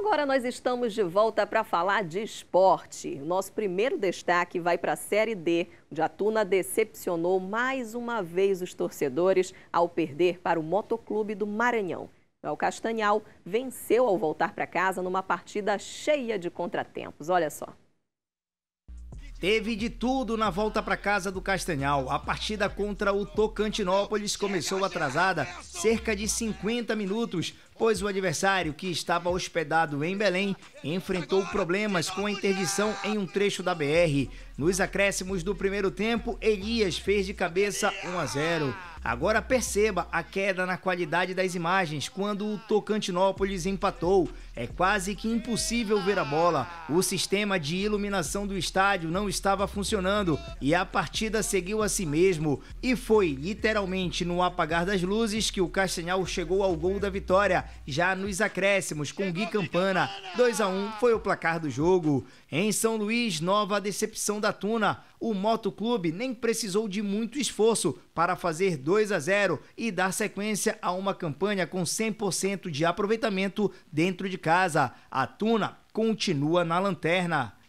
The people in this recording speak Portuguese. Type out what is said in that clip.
agora nós estamos de volta para falar de esporte. Nosso primeiro destaque vai para a Série D, onde a Tuna decepcionou mais uma vez os torcedores ao perder para o Motoclube do Maranhão. O Castanhal venceu ao voltar para casa numa partida cheia de contratempos. Olha só. Teve de tudo na volta para casa do Castanhal. A partida contra o Tocantinópolis começou atrasada, cerca de 50 minutos, pois o adversário, que estava hospedado em Belém, enfrentou problemas com a interdição em um trecho da BR. Nos acréscimos do primeiro tempo, Elias fez de cabeça 1 a 0. Agora perceba a queda na qualidade das imagens quando o Tocantinópolis empatou. É quase que impossível ver a bola. O sistema de iluminação do estádio não estava funcionando e a partida seguiu a si mesmo. E foi literalmente no apagar das luzes que o Castanhal chegou ao gol da vitória, já nos acréscimos com Gui Campana. 2 a 1 foi o placar do jogo. Em São Luís, nova decepção da Tuna o Motoclube nem precisou de muito esforço para fazer 2 a 0 e dar sequência a uma campanha com 100% de aproveitamento dentro de casa. A Tuna continua na lanterna.